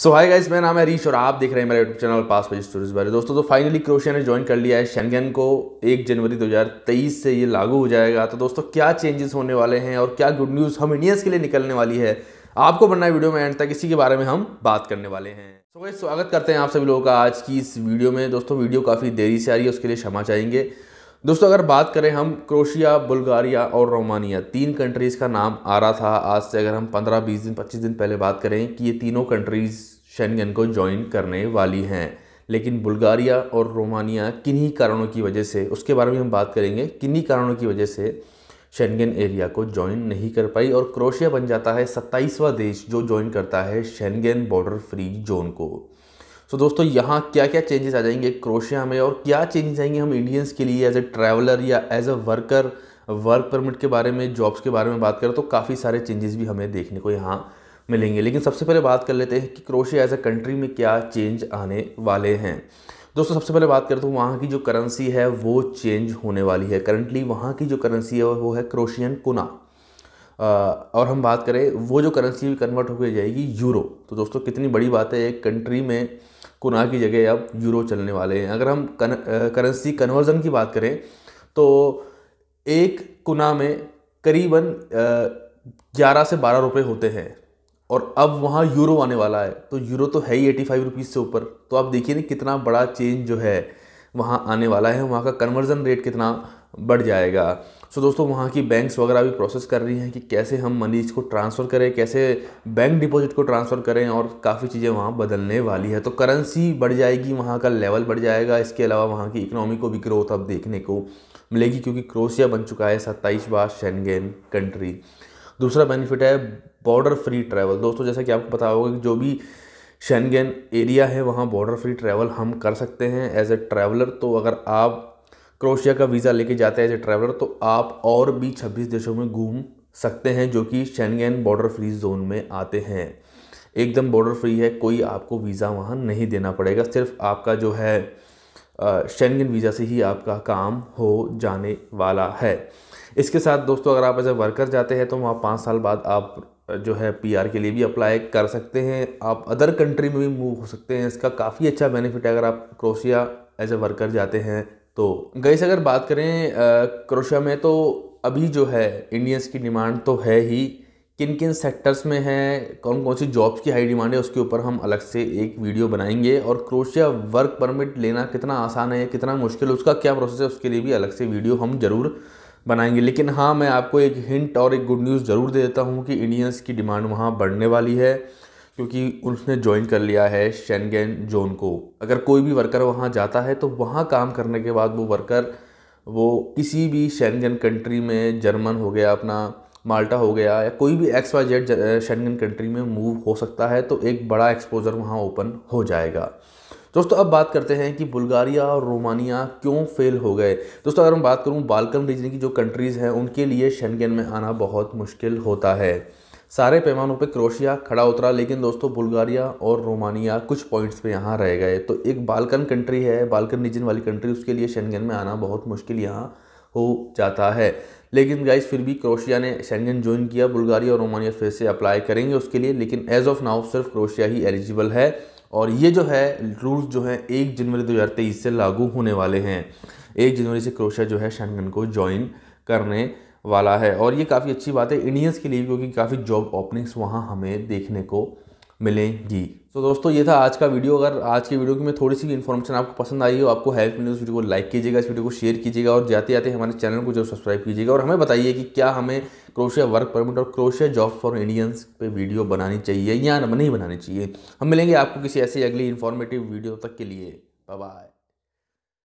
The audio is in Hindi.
सो हाय गाइस मेरा नाम है रीश और आप देख रहे हैं मेरा यूट्यूब चैनल पास पेज स्टोरीज बारे दोस्तों तो फाइनली क्रोशिया ने ज्वाइन कर लिया है शेंगेन को एक जनवरी 2023 से ये लागू हो जाएगा तो दोस्तों क्या चेंजेस होने वाले हैं और क्या गुड न्यूज़ हम इंडियंस के लिए निकलने वाली है आपको बनना है वीडियो में एंड तक इसी के बारे में हम बात करने वाले हैं सो so, गाइस स्वागत करते हैं आप सभी लोगों का आज की इस वीडियो में दोस्तों वीडियो काफ़ी देरी से आ रही है उसके लिए क्षमा चाहेंगे दोस्तों अगर बात करें हम क्रोशिया बुल्गारिया और रोमानिया तीन कंट्रीज़ का नाम आ रहा था आज से अगर हम 15-20 दिन 25 दिन पहले बात करें कि ये तीनों कंट्रीज़ शेंगन को ज्वाइन करने वाली हैं लेकिन बुल्गारिया और रोमानिया किन्हीं कारणों की वजह से उसके बारे में हम बात करेंगे किन्हीं कारणों की वजह से शेंगन एरिया को ज्वाइन नहीं कर पाई और क्रोशिया बन जाता है सत्ताईसवां देश जो ज्वाइन करता है शेंगन बॉर्डर फ्री जोन को सो दोस्तों यहाँ क्या क्या चेंजेस आ जाएंगे क्रोशिया में और क्या चेंजेस आएंगे हम इंडियंस के लिए एज ए ट्रैवलर या as a worker work permit के बारे में जॉब्स के बारे में बात करें तो काफ़ी सारे चेंजेस भी हमें देखने को यहाँ मिलेंगे लेकिन सबसे पहले बात कर लेते हैं कि क्रोशिया एज अ कंट्री में क्या चेंज आने वाले हैं दोस्तों सबसे पहले बात करें तो वहाँ की जो करेंसी है वो चेंज होने वाली है करंटली वहाँ की जो करेंसी है वो है क्रोशियन कुना और हम बात करें वो जो करेंसी भी कन्वर्ट होकर जाएगी यूरो तो दोस्तों कितनी बड़ी बात है एक कंट्री में कुना की जगह अब यूरो चलने वाले हैं अगर हम कन, करेंसी कन्वर्जन की बात करें तो एक कुना में करीबन ग्यारह से बारह रुपये होते हैं और अब वहाँ यूरो आने वाला है तो यूरो तो है ही एटी फाइव रुपीज़ से ऊपर तो आप देखिए ना कितना बड़ा चेंज जो है वहाँ आने वाला है वहाँ का कन्वर्जन रेट कितना बढ़ जाएगा सो so, दोस्तों वहाँ की बैंक्स वगैरह भी प्रोसेस कर रही हैं कि कैसे हम मनीज को ट्रांसफ़र करें कैसे बैंक डिपॉजिट को ट्रांसफ़र करें और काफ़ी चीज़ें वहाँ बदलने वाली है तो करेंसी बढ़ जाएगी वहाँ का लेवल बढ़ जाएगा इसके अलावा वहाँ की इकनॉमी को भी ग्रोथ अब देखने को मिलेगी क्योंकि क्रोशिया बन चुका है सत्ताईस बार शेनगेन कंट्री दूसरा बेनिफिट है बॉर्डर फ्री ट्रैवल दोस्तों जैसा कि आपको पता होगा कि जो भी शेनगेन एरिया है वहाँ बॉर्डर फ्री ट्रैवल हम कर सकते हैं एज ए ट्रैवलर तो अगर आप क्रोशिया का वीज़ा लेके जाते हैं एज ए ट्रैवलर तो आप और भी छब्बीस देशों में घूम सकते हैं जो कि शैनगैन बॉर्डर फ्री जोन में आते हैं एकदम बॉर्डर फ्री है कोई आपको वीज़ा वहाँ नहीं देना पड़ेगा सिर्फ आपका जो है शेंगन वीज़ा से ही आपका काम हो जाने वाला है इसके साथ दोस्तों अगर आप एज ए वर्कर जाते हैं तो वहाँ पाँच साल बाद आप जो है पीआर के लिए भी अप्लाई कर सकते हैं आप अदर कंट्री में भी मूव हो सकते हैं इसका काफ़ी अच्छा बेनिफिट है अगर आप क्रोशिया एज ए वर्कर जाते हैं तो गैस अगर बात करें क्रोशिया में तो अभी जो है इंडियंस की डिमांड तो है ही किन किन सेक्टर्स में है कौन कौन सी जॉब्स की हाई डिमांड है उसके ऊपर हम अलग से एक वीडियो बनाएंगे और क्रोशिया वर्क परमिट लेना कितना आसान है कितना मुश्किल है उसका क्या प्रोसेस है उसके लिए भी अलग से वीडियो हम ज़रूर बनाएंगे लेकिन हाँ मैं आपको एक हिंट और एक गुड न्यूज़ ज़रूर दे देता हूँ कि इंडियंस की डिमांड वहाँ बढ़ने वाली है क्योंकि उसने ज्वाइन कर लिया है शेनगेन जोन को अगर कोई भी वर्कर वहाँ जाता है तो वहाँ काम करने के बाद वो वर्कर वो किसी भी शेनगेन कंट्री में जर्मन हो गया अपना माल्टा हो गया या कोई भी X Y Z Schengen country में मूव हो सकता है तो एक बड़ा एक्सपोजर वहाँ ओपन हो जाएगा दोस्तों अब बात करते हैं कि बुल्गारिया और रोमानिया क्यों फेल हो गए दोस्तों अगर मैं बात करूँ बालकन रीजन की जो कंट्रीज़ हैं उनके लिए शेनगन में आना बहुत मुश्किल होता है सारे पैमानों पे क्रोशिया खड़ा उतरा लेकिन दोस्तों बुल्गारिया और रोमानिया कुछ पॉइंट्स पे यहाँ रह गए तो एक बालकन कंट्री है बालकन रीजन वाली कंट्री उसके लिए शेंगन में आना बहुत मुश्किल यहाँ हो जाता है लेकिन गाइस फिर भी क्रोशिया ने शेंगन ज्वाइन किया बुल्गारिया और रोमानिया फिर से अप्लाई करेंगे उसके लिए लेकिन एज ऑफ नाउ सिर्फ क्रोशिया ही एलिजिबल है और ये जो है रूल्स जो हैं एक जनवरी दो से लागू होने वाले हैं एक जनवरी से क्रोशिया जो है शेंगन को ज्वाइन करने वाला है और ये काफ़ी अच्छी बात है इंडियंस के लिए क्योंकि काफ़ी जॉब ओपनिंग्स वहाँ हमें देखने को मिलेंगी तो दोस्तों ये था आज का वीडियो अगर आज के वीडियो की में थोड़ी सी भी इन्फॉर्मेशन आपको पसंद आई हो आपको हेल्प मिले उस वीडियो को लाइक कीजिएगा इस वीडियो को शेयर कीजिएगा और जाते जाते हमारे चैनल को जो सब्सक्राइब कीजिएगा और हमें बताइए कि क्या हमें क्रोशिया वर्क परमिट और क्रोशिया जॉब फॉर इंडियंस पे वीडियो बनानी चाहिए या नहीं बनानी चाहिए हम मिलेंगे आपको किसी ऐसी अगली इन्फॉर्मेटिव वीडियो तक के लिए बाय